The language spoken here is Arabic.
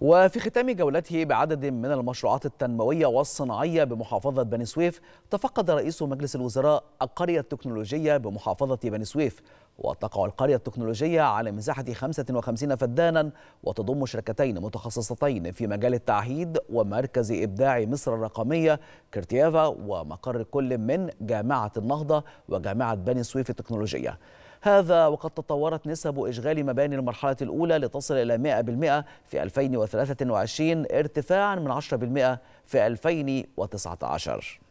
وفي ختام جولته بعدد من المشروعات التنموية والصناعية بمحافظة بني سويف تفقد رئيس مجلس الوزراء القرية التكنولوجية بمحافظة بني سويف وتقع القرية التكنولوجية على مساحة 55 فدانا وتضم شركتين متخصصتين في مجال التعهيد ومركز إبداع مصر الرقمية كرتيافا ومقر كل من جامعة النهضة وجامعة بني سويف التكنولوجية هذا وقد تطورت نسب إشغال مباني المرحلة الأولى لتصل إلى 100% في 2023 ارتفاعا من 10% في 2019